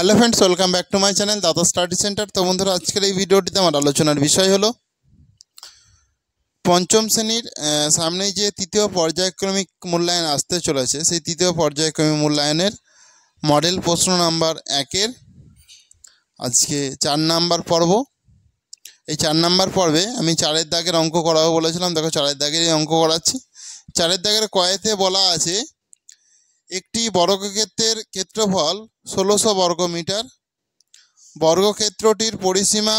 Hello friends welcome back to my channel দাদা study centre তো বন্ধুরা আজকের এই ভিডিওটিতে আমার আলোচনার বিষয় হলো পঞ্চম শ্রেণীর সামনে যে তৃতীয় পর্যায়ক্রমিক মূল্যায়ন আসতে চলেছে সেই তৃতীয় পর্যায়ক্রমিক মূল্যায়নের মডেল প্রশ্ন নাম্বার একের আজকে চার নাম্বার পর্ব এই চার নাম্বার পর্বে আমি চারের দাগের অঙ্ক করাবো বলেছিলাম দেখো চারের দাগেরই অঙ্ক করাচ্ছি চারের দাগের কয়েতে বলা আছে একটি বর্গক্ষেত্রের ক্ষেত্রফল ষোলোশো বর্গ মিটার বর্গক্ষেত্রটির পরিসীমা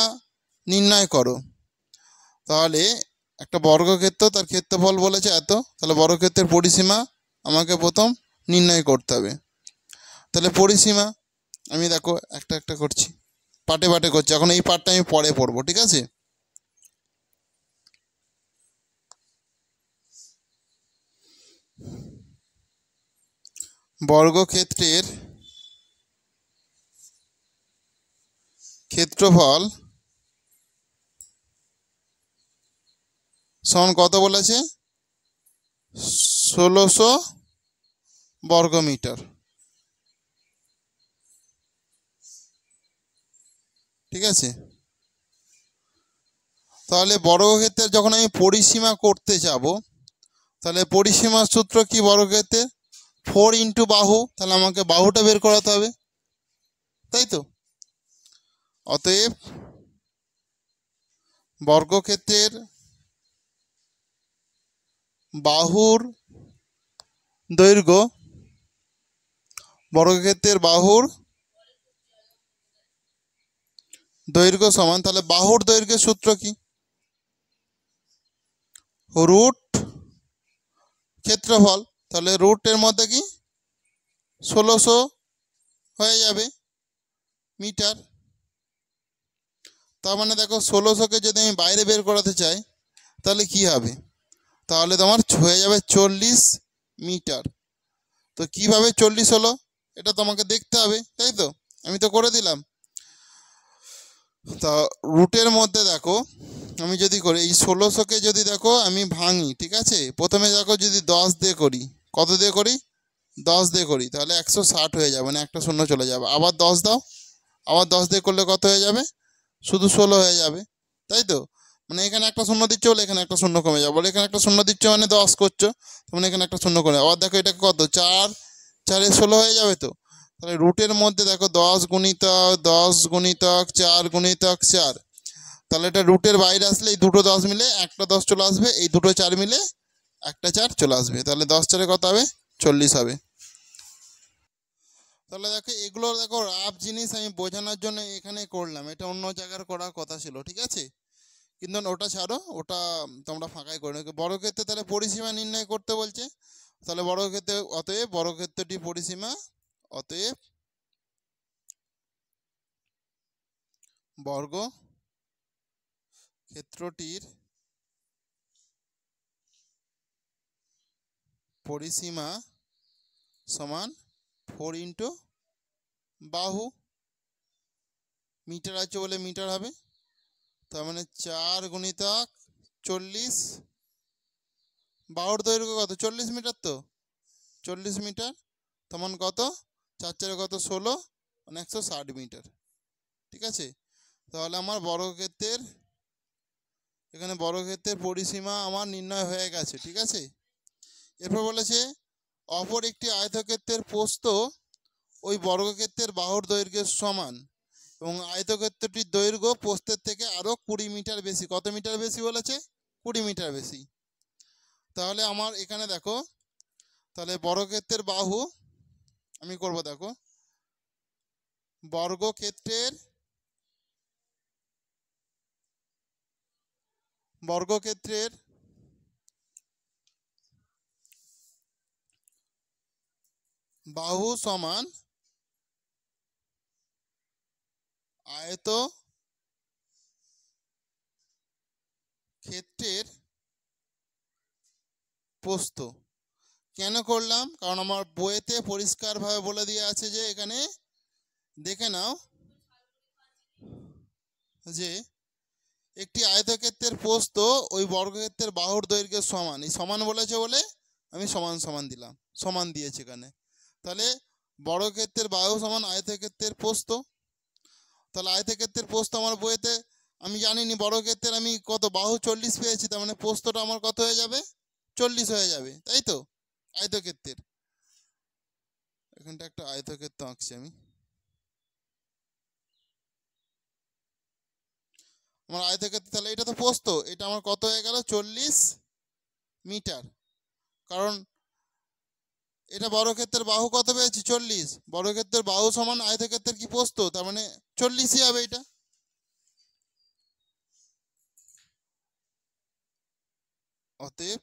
নির্ণয় করো তাহলে একটা বর্গক্ষেত্র তার ক্ষেত্রফল বলেছে এত তাহলে বর্গক্ষেত্রের পরিসীমা আমাকে প্রথম নির্ণয় করতে হবে তাহলে পরিসীমা আমি দেখো একটা একটা করছি পাটে পাটে করছি এখন এই পাটটা আমি পরে পড়বো ঠিক আছে বর্গক্ষেত্রের ক্ষেত্রফল সমান কত বলেছে ষোলোশো বর্গমিটার ঠিক আছে তাহলে বর্গক্ষেত্রে যখন আমি পরিসীমা করতে যাব তাহলে পরিসীমার সূত্র কি বর্গক্ষেত্রে ফোর ইন্টু বাহু তাহলে আমাকে বাহুটা বের করাতে হবে তাই তো অতএব বর্গক্ষেত্রের বাহুর দৈর্ঘ্য বর্গক্ষেত্রের বাহুর দৈর্ঘ্য সমান তাহলে বাহুর দৈর্ঘ্যের সূত্র কি রুট ক্ষেত্রফল তাহলে রুটের মধ্যে কি ষোলোশো হয়ে যাবে মিটার তার মানে দেখো ষোলোশোকে যদি আমি বাইরে বের করাতে চাই তাহলে কি হবে তাহলে তোমার হয়ে যাবে চল্লিশ মিটার তো কিভাবে চল্লিশ হলো এটা তোমাকে দেখতে হবে তাই তো আমি তো করে দিলাম তা রুটের মধ্যে দেখো আমি যদি করি এই ষোলোশোকে যদি দেখো আমি ভাঙি ঠিক আছে প্রথমে দেখো যদি দশ দিয়ে করি কত দিয়ে করি দশ দিয়ে করি তাহলে একশো ষাট হয়ে যাবে মানে একটা শূন্য চলে যাবে আবার দশ দাও আবার দশ দিয়ে করলে কত হয়ে যাবে শুধু ষোলো হয়ে যাবে তাই তো মানে এখানে একটা শূন্য দিচ্ছ বলে এখানে একটা শূন্য কমে যাবে বলে এখানে একটা শূন্য দিচ্ছ মানে দশ করছো তখন মানে এখানে একটা শূন্য কমে আবার দেখো এটা কত চার চারে ষোলো হয়ে যাবে তো তাহলে রুটের মধ্যে দেখো দশ গুণিতক দশ গুণিতক চার গুণিতক চার তাহলে এটা রুটের বাইরে আসলে এই দুটো দশ মিলে একটা দশ চলে আসবে এই দুটো চার মিলে একটা চার চলে আসবে তাহলে দশ চারে কত হবে চল্লিশ হবে তাহলে দেখো এগুলো দেখো রাফ জিনিস আমি বোঝানোর জন্য এখানে করলাম এটা অন্য জায়গার করার কথা ছিল ঠিক আছে কিন্তু ওটা ছাড়ো ওটা তোমরা ফাঁকাই করে নেবে বড় ক্ষেত্রে তাহলে পরিসীমা নির্ণয় করতে বলছে তাহলে বড় ক্ষেত্রে অতএব বড় ক্ষেত্রটি পরিসীমা অতএব বর্গ ক্ষেত্রটির পরিসীমা সমান ফোর ইন্টু বাহু মিটার আছে বলে মিটার হবে তার মানে চার গুণিতক চল্লিশ বাহুর দৈর্ঘ্য কত চল্লিশ মিটার তো চল্লিশ মিটার তেমন মানে কত চার চারে কত ষোলো মানে একশো ষাট মিটার ঠিক আছে তাহলে আমার বর্গক্ষেত্রের এখানে বর্গক্ষেত্রের পরিসীমা আমার নির্ণয় হয়ে গেছে ঠিক আছে এরপর বলেছে অপর একটি আয়তক্ষেত্রের পোস্ত ওই বর্গক্ষেত্রের বাহুর দৈর্ঘ্যের সমান এবং আয়তক্ষেত্রটির দৈর্ঘ্য পোস্তের থেকে আরও কুড়ি মিটার বেশি কত মিটার বেশি বলেছে কুড়ি মিটার বেশি তাহলে আমার এখানে দেখো তাহলে বর্গক্ষেত্রের বাহু আমি করব দেখো বর্গক্ষেত্রের বর্গক্ষেত্রের বাহু সমান আয়ত ক্ষেত্রের পোস্ত কেন করলাম কারণ আমার বইয়েতে পরিষ্কারভাবে বলে দিয়ে আছে যে এখানে দেখে নাও যে একটি আয়তক্ষেত্রের পোস্ত ওই বর্গক্ষেত্রের বাহুর দৈর্ঘ্যের সমান এই সমান বলেছে বলে আমি সমান সমান দিলাম সমান দিয়েছে এখানে তাহলে বড় ক্ষেত্রের বায়ু সমান আয়তক্ষেত্রের পোস্ত তাহলে আয়তক্ষেত্রের পোস্ত আমার বইতে আমি জানিনি বড় ক্ষেত্রের আমি কত বাহু চল্লিশ পেয়েছি তার মানে পোস্তটা আমার কত হয়ে যাবে চল্লিশ হয়ে যাবে তাই তো আয়তক্ষেত্রের এখানটা একটা আয়তক্ষেত্র আঁকছি আমি আমার আয়তক্ষেত্র তাহলে এটা তো পোস্ত এটা আমার কত হয়ে গেল চল্লিশ মিটার কারণ এটা বর্গক্ষেত্রের বাহু কত পেয়েছি চল্লিশ বর্গক্ষেত্রের বাহু সমান আয়তক্ষেত্রের কি পোস্ত তার মানে চল্লিশই হবে এটা অতএব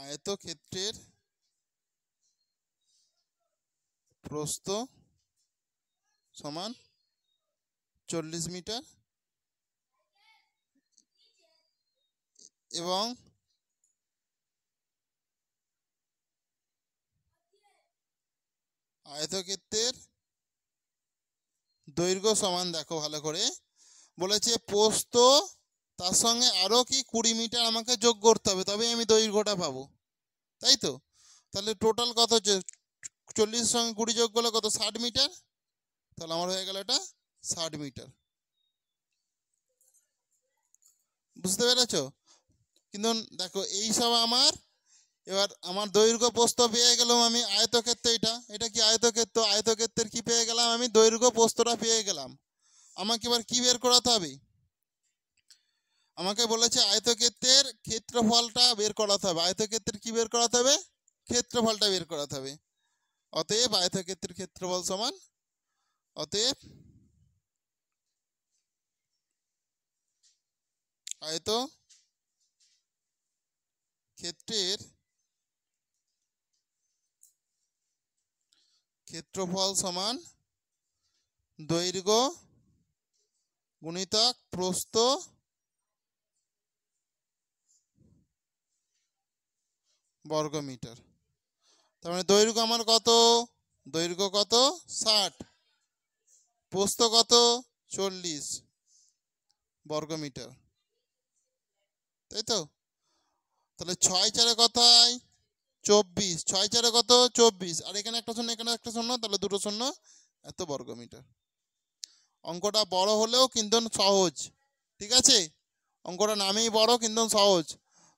আয়তক্ষেত্রের প্রস্ত সমান চল্লিশ মিটার এবং আয়তক্ষেত্রের দৈর্ঘ্য সমান দেখো ভালো করে বলেছে পোস্ত তার সঙ্গে আরও কি কুড়ি মিটার আমাকে যোগ করতে হবে তবে আমি দৈর্ঘ্যটা পাবো তাই তো তাহলে টোটাল কত হচ্ছে চল্লিশ সঙ্গে কুড়ি যোগ করলে কত ষাট মিটার তাহলে আমার হয়ে গেল এটা ষাট মিটার বুঝতে পেরেছো কিন্তু দেখো এই সব আমার এবার আমার দৈর্ঘ্য প্রস্থ পেয়ে গেলাম আমি আয়তক্ষেত্র এটা এটা কি আয়তক্ষেত্র আয়তক্ষেত্রের কি পেয়ে গেলাম আমি দৈর্ঘ্য প্রস্তটা পেয়ে গেলাম আমাকে এবার কি বের করাতে হবে আমাকে বলেছে আয়তক্ষেত্রের ক্ষেত্রফলটা বের করাতে হবে আয়তক্ষেত্রের কি বের করাতে হবে ক্ষেত্রফলটা বের করাতে হবে অতএব আয়তক্ষেত্রের ক্ষেত্রফল সমান অতএব আয়ত ক্ষেত্রের ক্ষেত্রফল সমান দৈর্ঘ্য গুণিতক প্রস্থ বর্গমিটার তার মানে দৈর্ঘ্য আমার কত দৈর্ঘ্য কত ষাট প্রস্থ কত চল্লিশ বর্গমিটার তাই তো তাহলে ছয় চারে কথায় চব্বিশ ছয় চারে কত চব্বিশ আর এখানে একটা শূন্য এখানে একটা শূন্য তাহলে দুটো শূন্য এত বর্গ মিটার অঙ্কটা বড় হলেও কিন্তু সহজ ঠিক আছে অঙ্কটা নামেই বড় কিন্তু সহজ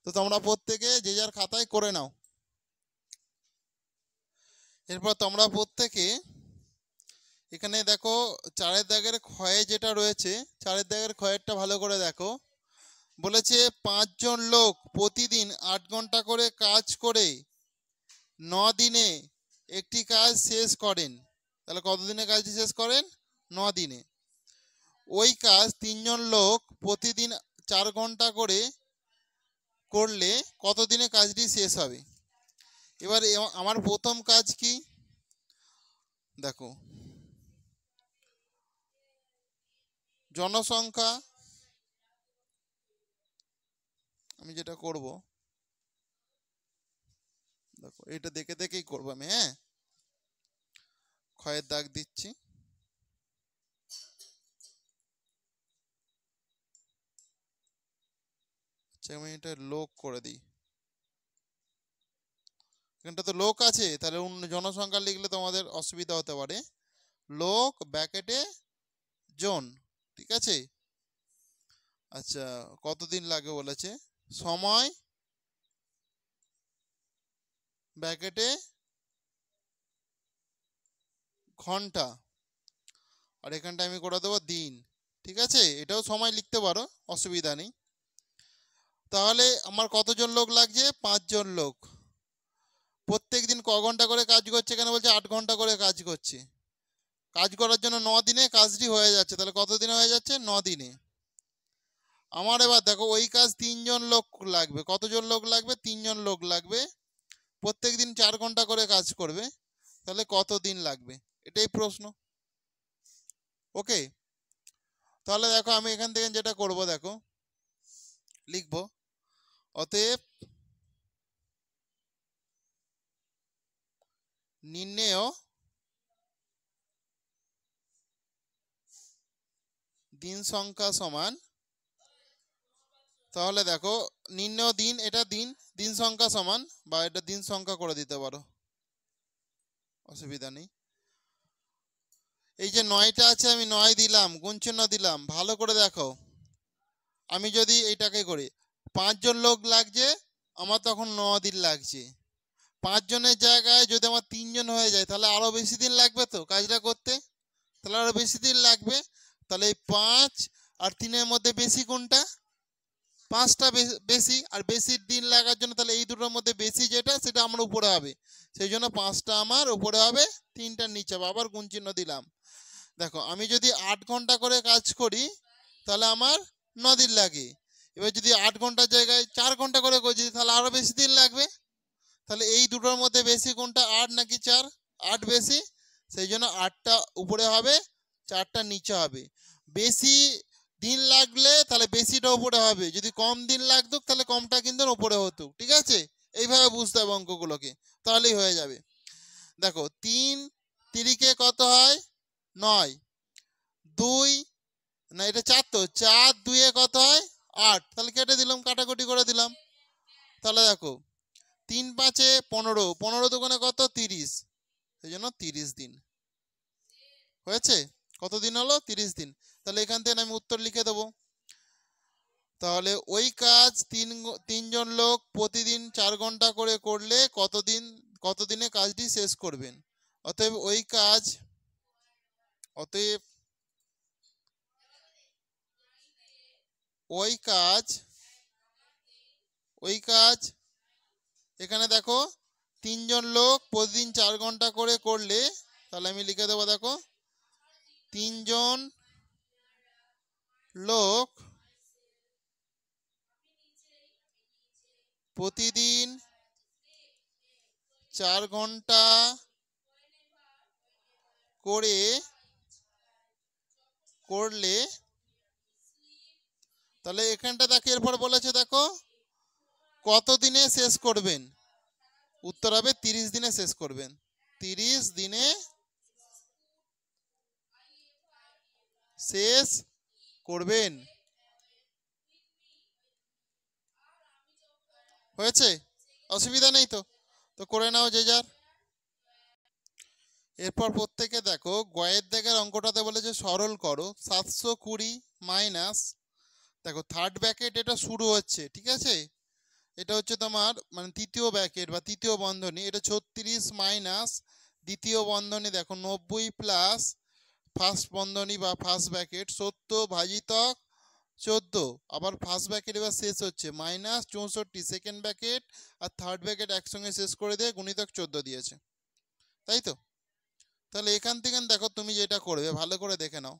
তো তোমরা প্রত্যেকে যে যার খাতায় করে নাও এরপর তোমরা প্রত্যেকে এখানে দেখো চারের দাগের ক্ষয়ে যেটা রয়েছে চারের দাগের ক্ষয়েরটা ভালো করে দেখো বলেছে পাঁচজন লোক প্রতিদিন আট ঘন্টা করে কাজ করে ন দিনে একটি কাজ শেষ করেন তাহলে কতদিনে কাজটি শেষ করেন ন দিনে ওই কাজ তিনজন লোক প্রতিদিন চার ঘন্টা করে করলে কতদিনে কাজটি শেষ হবে এবার আমার প্রথম কাজ কি দেখো জনসংখ্যা আমি যেটা করব দেখো এটা দেখে দেখেই করবো আমি হ্যাঁ ক্ষয়ের দাগ দিচ্ছি আচ্ছা, আমি এটা লোক করে দিই এখানটা তো লোক আছে তাহলে জনসংখ্যা লিখলে তোমাদের অসুবিধা হতে পারে লোক ব্যাকেটে জন ঠিক আছে আচ্ছা কতদিন লাগে বলেছে সময় ব্যাকেটে ঘন্টা আর এখানটা আমি করে দেবো দিন ঠিক আছে এটাও সময় লিখতে পারো অসুবিধা নেই তাহলে আমার কতজন লোক লাগছে পাঁচজন লোক প্রত্যেক দিন ক ঘন্টা করে কাজ করছে কেন বলছে আট ঘন্টা করে কাজ করছে কাজ করার জন্য ন দিনে কাজটি হয়ে যাচ্ছে তাহলে কত দিনে হয়ে যাচ্ছে ন দিনে আমার এবার দেখো ওই কাজ তিনজন লোক লাগবে কতজন লোক লাগবে তিনজন লোক লাগবে প্রত্যেক দিন চার ঘন্টা করে কাজ করবে তাহলে কত দিন লাগবে এটাই প্রশ্ন ওকে তাহলে দেখো আমি এখান থেকে যেটা করব দেখো লিখব অতএব নির্ণেয় দিন সংখ্যা সমান তাহলে দেখো নিম্ন দিন এটা দিন দিন সংখ্যা সমান বা এটা দিন সংখ্যা করে দিতে পারো অসুবিধা নেই এই যে নয়টা আছে আমি নয় দিলাম গুণচিহ্ন দিলাম ভালো করে দেখো আমি যদি এইটাকে করি পাঁচজন লোক লাগছে আমার তখন ন দিন লাগছে পাঁচজনের জায়গায় যদি আমার তিনজন হয়ে যায় তাহলে আরও বেশি দিন লাগবে তো কাজটা করতে তাহলে আরও বেশি দিন লাগবে তাহলে এই পাঁচ আর তিনের মধ্যে বেশি কোনটা পাঁচটা বেশি আর বেশির দিন লাগার জন্য তাহলে এই দুটোর মধ্যে বেশি যেটা সেটা আমার উপরে হবে সেই জন্য পাঁচটা আমার উপরে হবে তিনটার নিচে হবে আবার গুণচিহ্ন দিলাম দেখো আমি যদি আট ঘন্টা করে কাজ করি তাহলে আমার ন দিন লাগে এবার যদি আট ঘন্টার জায়গায় চার ঘন্টা করে করছি তাহলে আরও বেশি দিন লাগবে তাহলে এই দুটোর মধ্যে বেশি কোনটা আট নাকি চার আট বেশি সেই জন্য আটটা উপরে হবে চারটা নিচে হবে বেশি দিন লাগলে তাহলে বেশিটা ওপরে হবে যদি কম দিন লাগতো তাহলে কমটা কিন্তু ওপরে হতো ঠিক আছে এইভাবে বুঝতে হবে অঙ্কগুলোকে তাহলেই হয়ে যাবে দেখো তিন তিরিকে কত হয় নয় দুই না এটা চার তো চার দুয়ে কত হয় আট তাহলে কেটে দিলাম কাটাকুটি করে দিলাম তাহলে দেখো তিন পাঁচে পনেরো পনেরো দোকানে কত তিরিশ সেই জন্য তিরিশ দিন হয়েছে কত দিন হলো তিরিশ দিন তাহলে এখান থেকে আমি উত্তর লিখে দেবো তাহলে ওই কাজ তিন তিনজন লোক প্রতিদিন চার ঘন্টা করে করলে কতদিন কতদিনে কাজটি শেষ করবেন অতএব ওই কাজ অতএব ওই কাজ ওই কাজ এখানে দেখো তিনজন লোক প্রতিদিন চার ঘন্টা করে করলে তাহলে আমি লিখে দেবো দেখো তিনজন লোক প্রতিদিন চার ঘন্টা করে করলে তাহলে এখানটা দেখো এরপর বলেছে দেখো কত দিনে শেষ করবেন উত্তর হবে তিরিশ দিনে শেষ করবেন তিরিশ দিনে শেষ করবেন হয়েছে অসুবিধা নেই তো তো করে নাও যে যার এরপর প্রত্যেকে দেখো গয়ের দেখার অঙ্কটাতে বলেছে সরল করো সাতশো কুড়ি মাইনাস দেখো থার্ড ব্যাকেট এটা শুরু হচ্ছে ঠিক আছে এটা হচ্ছে তোমার মানে তৃতীয় ব্যাকেট বা তৃতীয় বন্ধনী এটা ছত্রিশ মাইনাস দ্বিতীয় বন্ধনী দেখো নব্বই প্লাস ফার্স্ট বন্ধনী বা ফার্স্ট ব্র্যাকেট সত্য ভাজিতক চোদ্দ আবার ফার্স্ট ব্যাকেট এবার শেষ হচ্ছে মাইনাস চৌষট্টি সেকেন্ড ব্যাকেট আর থার্ড ব্যাকেট একসঙ্গে শেষ করে দিয়ে গুণিতক চোদ্দো দিয়েছে তাই তো তাহলে এখান থেকে দেখো তুমি যেটা করবে ভালো করে দেখে নাও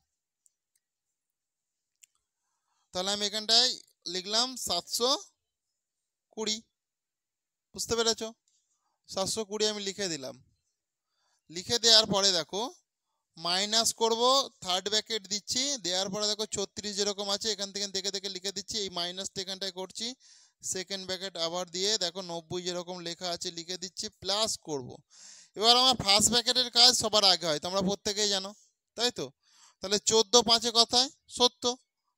তাহলে আমি এখানটায় লিখলাম সাতশো কুড়ি বুঝতে পেরেছ সাতশো কুড়ি আমি লিখে দিলাম লিখে দেওয়ার পরে দেখো মাইনাস করব থার্ড ব্যাকেট দিচ্ছি দেওয়ার পরে দেখো ছত্রিশ যেরকম আছে এখান থেকে দেখে দেখে লিখে দিচ্ছি এই মাইনাসটা এখানটায় করছি সেকেন্ড ব্যাকেট আবার দিয়ে দেখো নব্বই যেরকম লেখা আছে লিখে দিচ্ছি প্লাস করব। এবার আমার ফার্স্ট ব্যাকেটের কাজ সবার আগে হয় তোমরা প্রত্যেকেই জানো তাই তো তাহলে চোদ্দো পাঁচে কথায় সত্য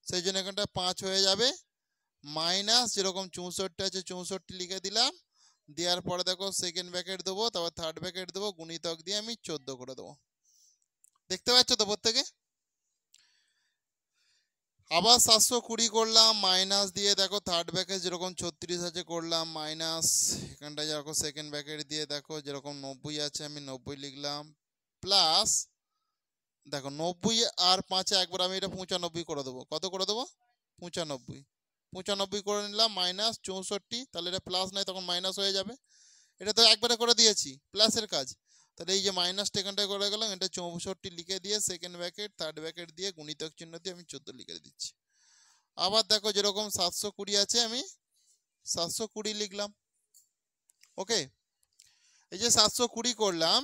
সেই জন্য এখানটায় পাঁচ হয়ে যাবে মাইনাস যেরকম চৌষট্টি আছে চৌষট্টি লিখে দিলাম দেওয়ার পরে দেখো সেকেন্ড ব্যাকেট দেবো তারপর থার্ড ব্যাকেট দেবো গুণিতক দিয়ে আমি চোদ্দো করে দেবো দেখতে পাচ্ছ তো প্রত্যেকে আবার সাতশো কুড়ি করলাম মাইনাস দিয়ে দেখো থার্ড ব্যাকে যেরকম ছত্রিশ আছে করলাম মাইনাস এখানটা যেরকম সেকেন্ড ব্যাকেট দিয়ে দেখো যেরকম নব্বই আছে আমি নব্বই লিখলাম প্লাস দেখো নব্বই আর পাঁচে একবার আমি এটা পঁচানব্বই করে দেবো কত করে দেবো পঁচানব্বই পঁচানব্বই করে নিলাম মাইনাস চৌষট্টি তাহলে এটা প্লাস নয় তখন মাইনাস হয়ে যাবে এটা তো একবারে করে দিয়েছি প্লাসের কাজ তাহলে এই যে মাইনাসটা এখানটায় করে গেলাম এটা চৌষট্টি লিখে দিয়ে সেকেন্ড ব্যাকেট থার্ড ব্যাকেট দিয়ে গুণিতক চিহ্ন দিয়ে আমি চোদ্দো লিখে দিচ্ছি আবার দেখো যেরকম সাতশো কুড়ি আছে আমি সাতশো কুড়ি লিখলাম ওকে এই যে সাতশো কুড়ি করলাম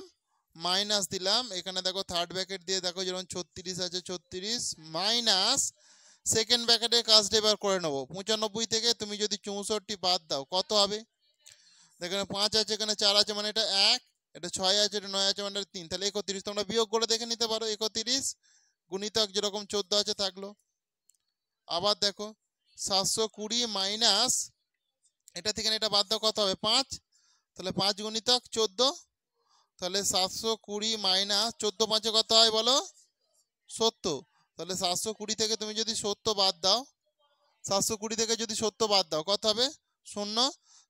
মাইনাস দিলাম এখানে দেখো থার্ড ব্যাকেট দিয়ে দেখো যেরকম ছত্রিশ আছে ছত্রিশ মাইনাস সেকেন্ড ব্যাকেটের কাজটা এবার করে নেবো পঁচানব্বই থেকে তুমি যদি চৌষট্টি বাদ দাও কত হবে এখানে পাঁচ আছে এখানে চার আছে মানে এটা এক এটা ছয় আছে এটা নয় আছে মানে তিন তাহলে একত্রিশ তোমরা বিয়োগ করে দেখে নিতে পারো একত্রিশ গুণিতক যেরকম চোদ্দ আছে থাকলো আবার দেখো সাতশো কুড়ি মাইনাস এটা থেকে এটা বাদ দাও কত হবে পাঁচ তাহলে পাঁচ গুণিতক চোদ্দ তাহলে সাতশো কুড়ি মাইনাস চোদ্দ পাঁচে কত হয় বলো সত্তর তাহলে সাতশো কুড়ি থেকে তুমি যদি সত্য বাদ দাও সাতশো কুড়ি থেকে যদি সত্য বাদ দাও কত হবে শূন্য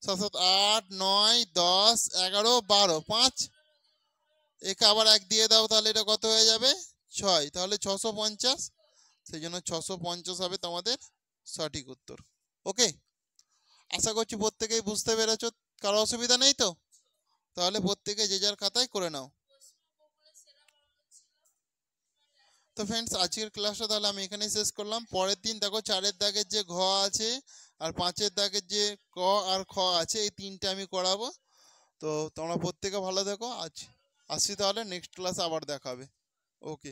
সাত সাত আট নয় দশ এগারো বারো পাঁচ একে আবার এক দিয়ে দাও তাহলে এটা কত হয়ে যাবে ছয় তাহলে ছশো পঞ্চাশ সেই জন্য ছশো পঞ্চাশ হবে তোমাদের সঠিক উত্তর ওকে আশা করছি প্রত্যেকেই বুঝতে পেরেছ কারো অসুবিধা নেই তো তাহলে প্রত্যেকে যে যার খাতায় করে নাও তো ফ্রেন্ডস আজকের ক্লাসটা তাহলে আমি এখানেই শেষ করলাম পরের দিন দেখো চারের দাগের যে ঘ আছে আর পাঁচের দাগের যে ক আর খ আছে এই তিনটে আমি করাবো তো তোমরা প্রত্যেকে ভালো দেখো আজ আসছি তাহলে নেক্সট ক্লাস আবার দেখাবে ওকে